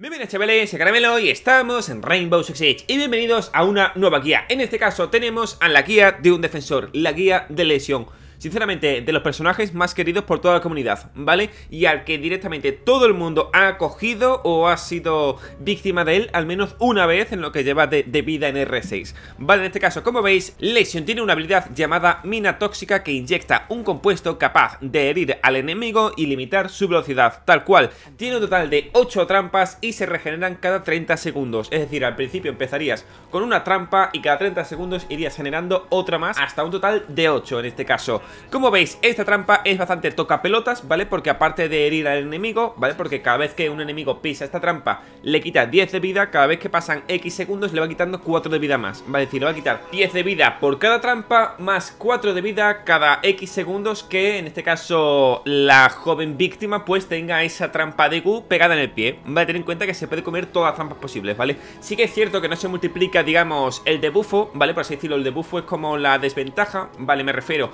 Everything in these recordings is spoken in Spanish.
Bienvenidos bien chavales, Caramelo y estamos en Rainbow Six Siege y bienvenidos a una nueva guía. En este caso tenemos a la guía de un defensor, la guía de lesión sinceramente, de los personajes más queridos por toda la comunidad, ¿vale? Y al que directamente todo el mundo ha acogido o ha sido víctima de él al menos una vez en lo que lleva de, vida en R6. Vale, en este caso, como veis, Lesion tiene una habilidad llamada Mina Tóxica que inyecta un compuesto capaz de herir al enemigo y limitar su velocidad, tal cual. Tiene un total de 8 trampas y se regeneran cada 30 segundos, es decir, al principio empezarías con una trampa y cada 30 segundos irías generando otra más hasta un total de 8 en este caso. Como veis, esta trampa es bastante toca pelotas, ¿vale? Porque aparte de herir al enemigo, ¿vale? Porque cada vez que un enemigo pisa esta trampa, le quita 10 de vida, cada vez que pasan X segundos le va quitando 4 de vida más. ¿vale? Es decir, le va a quitar 10 de vida por cada trampa, más 4 de vida cada X segundos que, en este caso, la joven víctima, pues tenga esa trampa de Q pegada en el pie. Vale, tener en cuenta que se puede comer todas las trampas posibles, ¿vale? Sí que es cierto que no se multiplica, digamos, el debufo, ¿vale? Por así decirlo, el debufo es como la desventaja, ¿vale? Me refiero...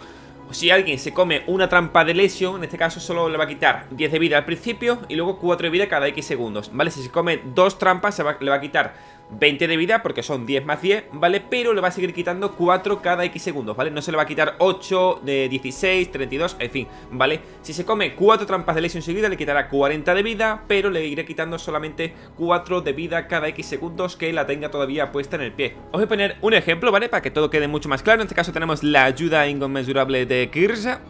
Si alguien se come una trampa de lesión, en este caso solo le va a quitar 10 de vida al principio y luego 4 de vida cada X segundos, ¿vale? Si se come dos trampas, se le va a quitar 20 de vida, porque son 10 más 10, ¿vale? Pero le va a seguir quitando 4 cada X segundos, ¿vale? No se le va a quitar 8, de 16, 32, en fin, ¿vale? Si se come 4 trampas de lesión seguida, le quitará 40 de vida, pero le iré quitando solamente 4 de vida cada X segundos que la tenga todavía puesta en el pie. Os voy a poner un ejemplo, ¿vale? Para que todo quede mucho más claro. En este caso tenemos la ayuda inconmensurable de Kirsa,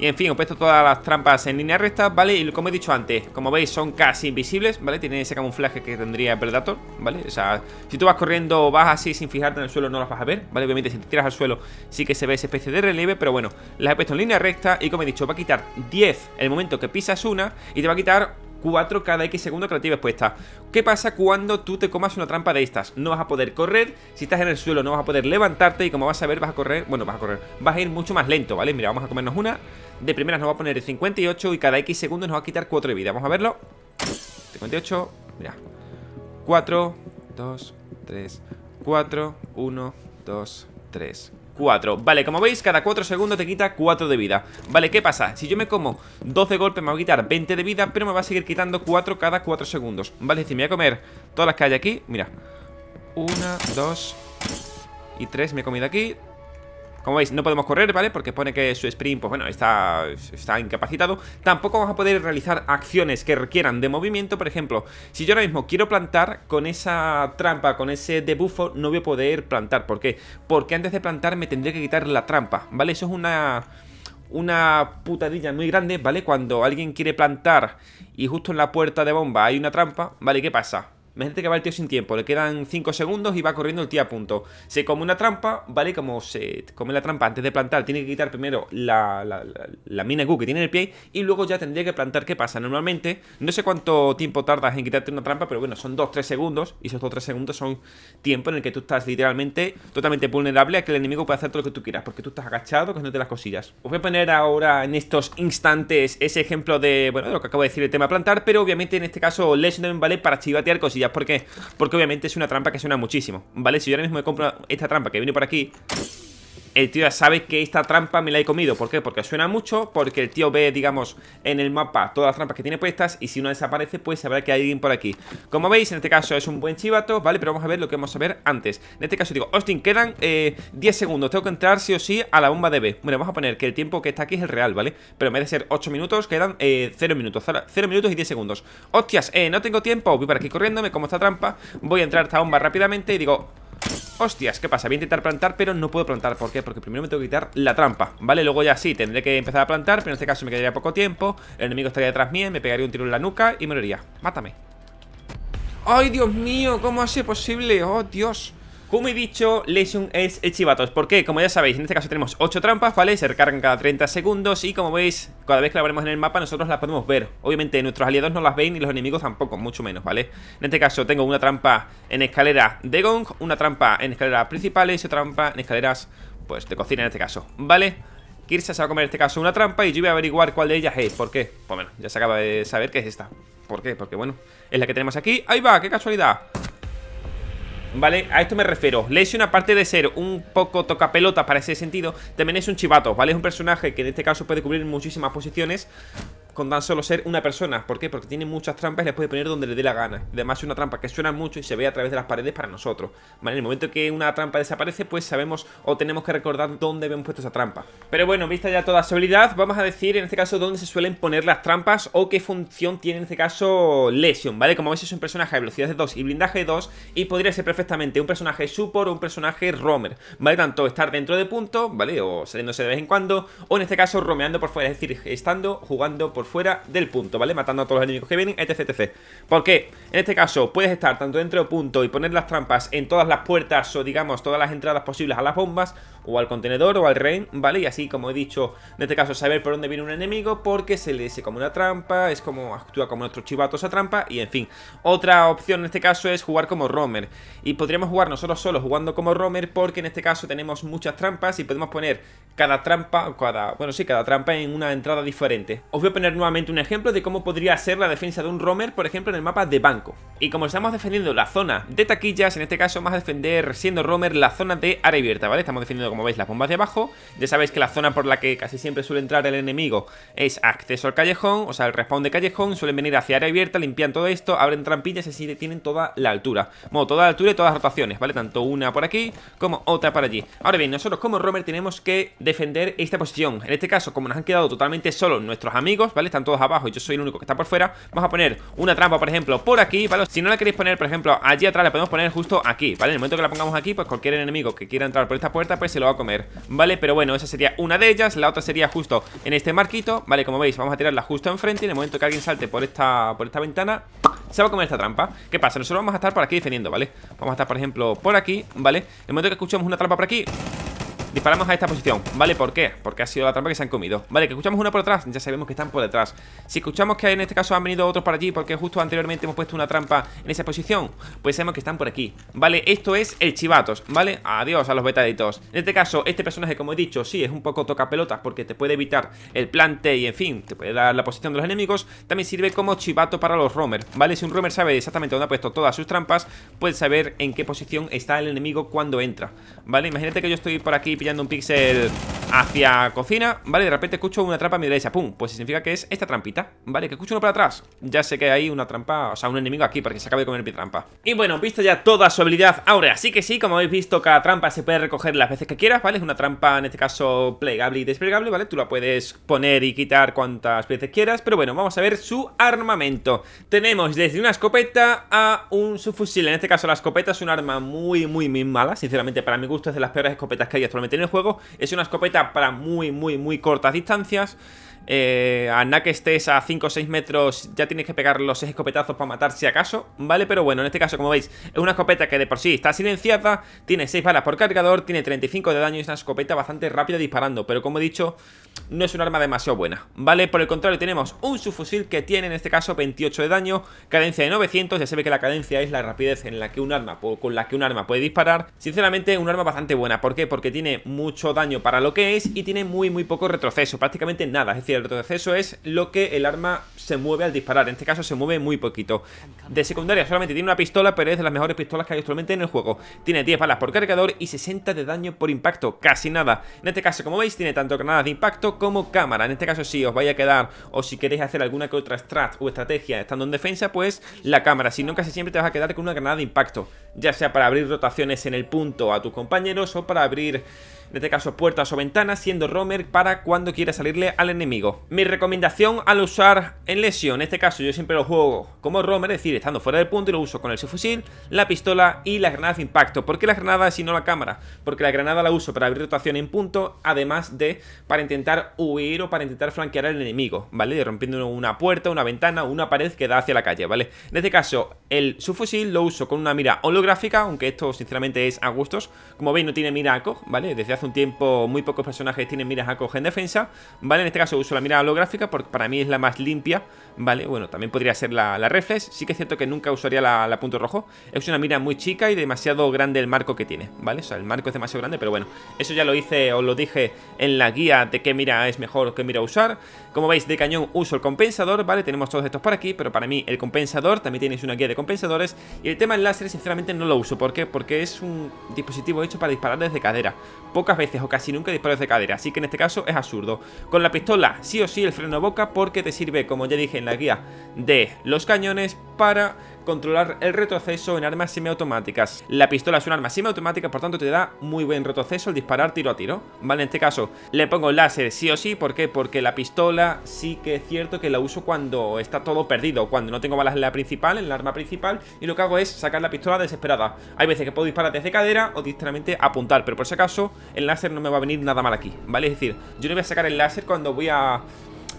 y en fin, he puesto todas las trampas en línea recta, ¿vale? Y como he dicho antes, como veis son casi invisibles, ¿vale? Tienen ese camuflaje que tendría el Predator, ¿vale? O sea, si tú vas corriendo o vas así sin fijarte en el suelo no las vas a ver, ¿vale? Obviamente si te tiras al suelo sí que se ve esa especie de relieve, pero bueno, las he puesto en línea recta y como he dicho, va a quitar 10 el momento que pisas una y te va a quitar 4 cada X segundo que la tienes puesta. ¿Qué pasa cuando tú te comas una trampa de estas? No vas a poder correr, si estás en el suelo no vas a poder levantarte y como vas a ver vas a correr, bueno, vas a correr, vas a ir mucho más lento, ¿vale? Mira, vamos a comernos una... De primeras nos va a poner 58 y cada X segundos nos va a quitar 4 de vida. Vamos a verlo. 58, mira. 4, 2, 3, 4, 1, 2, 3, 4 Vale, como veis, cada 4 segundos te quita 4 de vida Vale, ¿qué pasa? Si yo me como 12 golpes me va a quitar 20 de vida Pero me va a seguir quitando 4 cada 4 segundos Vale, es decir, me voy a comer todas las que hay aquí Mira, 1, 2 y 3 me he comido aquí como veis, no podemos correr, ¿vale? Porque pone que su sprint, pues bueno, está, está incapacitado. Tampoco vamos a poder realizar acciones que requieran de movimiento. Por ejemplo, si yo ahora mismo quiero plantar con esa trampa, con ese debufo, no voy a poder plantar. ¿Por qué? Porque antes de plantar me tendría que quitar la trampa, ¿vale? Eso es una una putadilla muy grande, ¿vale? Cuando alguien quiere plantar y justo en la puerta de bomba hay una trampa, ¿vale? ¿Qué pasa? gente que va el tío sin tiempo, le quedan 5 segundos y va corriendo el tío a punto. Se come una trampa, ¿vale? Como se come la trampa antes de plantar, tiene que quitar primero la, mina gu que tiene en el pie y luego ya tendría que plantar. ¿Qué pasa? Normalmente, no sé cuánto tiempo tardas en quitarte una trampa, pero bueno, son 2-3 segundos y esos 2-3 segundos son tiempo en el que tú estás literalmente totalmente vulnerable a que el enemigo pueda hacer todo lo que tú quieras, porque tú estás agachado, que no te las cosillas. Os voy a poner ahora en estos instantes ese ejemplo de, bueno, de lo que acabo de decir, el tema plantar, pero obviamente en este caso legend ¿vale? Para chivatear cosillas porque obviamente es una trampa que suena muchísimo, ¿vale? Si yo ahora mismo me compro esta trampa que viene por aquí el tío ya sabe que esta trampa me la he comido. ¿Por qué? Porque suena mucho, porque el tío ve, digamos, en el mapa todas las trampas que tiene puestas y si una desaparece, pues sabrá que hay alguien por aquí. Como veis, en este caso es un buen chivato, ¿vale? Pero vamos a ver lo que vamos a ver antes. En este caso digo, Austin, quedan 10 eh, segundos. Tengo que entrar sí o sí a la bomba de B. Bueno, vamos a poner que el tiempo que está aquí es el real, ¿vale? Pero en vez de ser 8 minutos, quedan 0 eh, minutos. 0 minutos y 10 segundos. Hostias, eh, no tengo tiempo. Voy para aquí corriéndome como esta trampa. Voy a entrar a esta bomba rápidamente y digo... Hostias, ¿qué pasa? Voy a intentar plantar, pero no puedo plantar ¿Por qué? Porque primero me tengo que quitar la trampa, ¿vale? Luego ya sí, tendré que empezar a plantar Pero en este caso me quedaría poco tiempo El enemigo estaría detrás mío, me pegaría un tiro en la nuca Y moriría, mátame ¡Ay, Dios mío! ¿Cómo sido posible? ¡Oh, Dios! Como he dicho, Lesion es Echivatos. Porque, Como ya sabéis, en este caso tenemos 8 trampas, ¿vale? Se recargan cada 30 segundos y como veis, cada vez que la veremos en el mapa nosotros las podemos ver. Obviamente nuestros aliados no las ven y los enemigos tampoco, mucho menos, ¿vale? En este caso tengo una trampa en escalera de gong, una trampa en escaleras principales y otra trampa en escaleras, pues, de cocina en este caso, ¿vale? Kirsa se va a comer en este caso una trampa y yo voy a averiguar cuál de ellas es. ¿Por qué? Pues bueno, ya se acaba de saber que es esta. ¿Por qué? Porque bueno, es la que tenemos aquí. ¡Ahí va! ¡Qué casualidad! ¿Vale? A esto me refiero. Lesion, aparte de ser un poco toca pelota para ese sentido, también es un chivato, ¿vale? Es un personaje que en este caso puede cubrir muchísimas posiciones con tan solo ser una persona. ¿Por qué? Porque tiene muchas trampas y las puede poner donde le dé la gana. Además es una trampa que suena mucho y se ve a través de las paredes para nosotros. ¿Vale? En el momento que una trampa desaparece, pues sabemos o tenemos que recordar dónde hemos puesto esa trampa. Pero bueno, vista ya toda su habilidad, vamos a decir en este caso dónde se suelen poner las trampas o qué función tiene en este caso Lesion, ¿vale? Como veis es un personaje de velocidad de 2 y blindaje de 2 y podría ser perfectamente un personaje support o un personaje roamer, ¿vale? Tanto estar dentro de punto, ¿vale? O saliéndose de vez en cuando, o en este caso romeando por fuera, es decir, estando jugando por fuera del punto, ¿vale? Matando a todos los enemigos que vienen, etc, etc. ¿Por En este caso, puedes estar tanto dentro del punto y poner las trampas en todas las puertas o, digamos, todas las entradas posibles a las bombas o al contenedor o al rehén, ¿vale? Y así, como he dicho, en este caso, saber por dónde viene un enemigo porque se le dice como una trampa, es como actúa como nuestro chivato esa trampa y, en fin. Otra opción en este caso es jugar como Romer y podríamos jugar nosotros solos jugando como Romer porque en este caso tenemos muchas trampas y podemos poner cada trampa, cada, bueno, sí, cada trampa en una entrada diferente. Os voy a poner nuevamente un ejemplo de cómo podría ser la defensa de un romer por ejemplo, en el mapa de banco. Y como estamos defendiendo la zona de taquillas, en este caso vamos a defender, siendo romer la zona de área abierta, ¿vale? Estamos defendiendo, como veis, las bombas de abajo. Ya sabéis que la zona por la que casi siempre suele entrar el enemigo es acceso al callejón, o sea, el respawn de callejón. Suelen venir hacia área abierta, limpian todo esto, abren trampillas y así tienen toda la altura. modo toda la altura y todas las rotaciones, ¿vale? Tanto una por aquí como otra para allí. Ahora bien, nosotros como romer tenemos que defender esta posición. En este caso, como nos han quedado totalmente solos nuestros amigos, ¿vale? Están todos abajo y yo soy el único que está por fuera Vamos a poner una trampa, por ejemplo, por aquí, ¿vale? Si no la queréis poner, por ejemplo, allí atrás La podemos poner justo aquí, ¿vale? En el momento que la pongamos aquí, pues cualquier enemigo que quiera entrar por esta puerta Pues se lo va a comer, ¿vale? Pero bueno, esa sería una de ellas La otra sería justo en este marquito, ¿vale? Como veis, vamos a tirarla justo enfrente Y en el momento que alguien salte por esta, por esta ventana se va a comer esta trampa ¿Qué pasa? Nosotros vamos a estar por aquí defendiendo, ¿vale? Vamos a estar, por ejemplo, por aquí, ¿vale? En el momento que escuchemos una trampa por aquí Disparamos a esta posición, ¿vale? ¿Por qué? Porque ha sido la trampa que se han comido Vale, que escuchamos una por atrás, ya sabemos que están por detrás Si escuchamos que en este caso han venido otros para allí Porque justo anteriormente hemos puesto una trampa en esa posición Pues sabemos que están por aquí Vale, esto es el chivatos, ¿vale? Adiós a los betaditos En este caso, este personaje, como he dicho, sí es un poco toca pelotas Porque te puede evitar el plante y en fin Te puede dar la posición de los enemigos También sirve como chivato para los roamers, ¿vale? Si un roamer sabe exactamente dónde ha puesto todas sus trampas Puede saber en qué posición está el enemigo cuando entra ¿Vale? Imagínate que yo estoy por aquí pillando un pixel hacia cocina, ¿vale? De repente escucho una trampa a mi derecha, ¡pum! Pues significa que es esta trampita, ¿vale? Que escucho uno para atrás. Ya sé que hay una trampa, o sea, un enemigo aquí para que se acabe de comer mi trampa. Y bueno, visto ya toda su habilidad ahora sí que sí, como habéis visto, cada trampa se puede recoger las veces que quieras, ¿vale? Es una trampa, en este caso, plegable y desplegable, ¿vale? Tú la puedes poner y quitar cuantas veces quieras, pero bueno, vamos a ver su armamento. Tenemos desde una escopeta a un subfusil, en este caso la escopeta es un arma muy, muy, muy mala, sinceramente para mi gusto es de las peores escopetas que hay actualmente en el juego. Es una escopeta para muy, muy, muy cortas distancias. Eh, a nada que estés a 5 o 6 metros ya tienes que pegar los 6 escopetazos para matar si acaso, ¿vale? Pero bueno, en este caso, como veis, es una escopeta que de por sí está silenciada, tiene 6 balas por cargador, tiene 35 de daño y es una escopeta bastante rápida disparando, pero como he dicho, no es un arma demasiado buena, ¿vale? Por el contrario, tenemos un subfusil que tiene en este caso 28 de daño, cadencia de 900, ya se ve que la cadencia es la rapidez en la que un arma, con la que un arma puede disparar. Sinceramente, un arma bastante buena, ¿por qué? Porque tiene mucho daño para lo que es y tiene muy, muy poco retroceso, prácticamente nada, es el retroceso es lo que el arma se mueve al disparar. En este caso se mueve muy poquito. De secundaria solamente tiene una pistola, pero es de las mejores pistolas que hay actualmente en el juego. Tiene 10 balas por cargador y 60 de daño por impacto, casi nada. En este caso, como veis, tiene tanto granadas de impacto como cámara. En este caso, si os vaya a quedar o si queréis hacer alguna que otra strat o estrategia estando en defensa, pues la cámara. Si no, casi siempre te vas a quedar con una granada de impacto. Ya sea para abrir rotaciones en el punto a tus compañeros o para abrir en este caso puertas o ventanas, siendo Romer para cuando quiera salirle al enemigo. Mi recomendación al usar en lesión, en este caso yo siempre lo juego como Romer, es decir, estando fuera del punto y lo uso con el subfusil, la pistola y las granadas de impacto. ¿Por qué las granadas y no la cámara? Porque la granada la uso para abrir rotación en punto, además de para intentar huir o para intentar flanquear al enemigo, ¿vale? Rompiendo una puerta, una ventana, una pared que da hacia la calle, ¿vale? En este caso, el subfusil lo uso con una mira holográfica, aunque esto sinceramente es a gustos. Como veis no tiene mira ACO, ¿vale? Desde hace hace un tiempo muy pocos personajes tienen miras a coger en defensa, ¿vale? En este caso uso la mira holográfica porque para mí es la más limpia, ¿vale? Bueno, también podría ser la, reflex, sí que es cierto que nunca usaría la, la, punto rojo, es una mira muy chica y demasiado grande el marco que tiene, ¿vale? O sea, el marco es demasiado grande, pero bueno, eso ya lo hice, o lo dije en la guía de qué mira es mejor, qué mira usar. Como veis, de cañón uso el compensador, ¿vale? Tenemos todos estos por aquí, pero para mí el compensador, también tienes una guía de compensadores. Y el tema del láser, sinceramente, no lo uso. ¿Por qué? Porque es un dispositivo hecho para disparar desde cadera. Pocas veces o casi nunca disparo desde cadera, así que en este caso es absurdo. Con la pistola, sí o sí, el freno boca, porque te sirve, como ya dije en la guía de los cañones, para controlar el retroceso en armas semiautomáticas. La pistola es un arma semiautomática, por tanto te da muy buen retroceso al disparar tiro a tiro. Vale, en este caso le pongo láser sí o sí, ¿por qué? Porque la pistola sí que es cierto que la uso cuando está todo perdido, cuando no tengo balas en la principal, en la arma principal, y lo que hago es sacar la pistola desesperada. Hay veces que puedo disparar desde cadera o directamente apuntar, pero por si acaso el láser no me va a venir nada mal aquí, ¿vale? Es decir, yo no voy a sacar el láser cuando voy a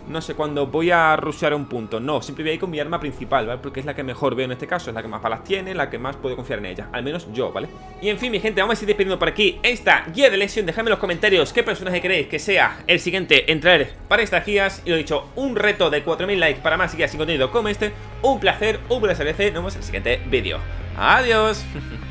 no sé, cuándo voy a rushear un punto. No, siempre voy a ir con mi arma principal, ¿vale? Porque es la que mejor veo en este caso, es la que más balas tiene, la que más puedo confiar en ella. Al menos yo, ¿vale? Y en fin, mi gente, vamos a ir despidiendo por aquí esta guía de lesión. Dejadme en los comentarios qué personaje queréis que sea el siguiente en traer para estas guías. Y lo dicho, un reto de 4.000 likes para más guías y contenido como este. Un placer, un placer, nos vemos en el siguiente vídeo. Adiós.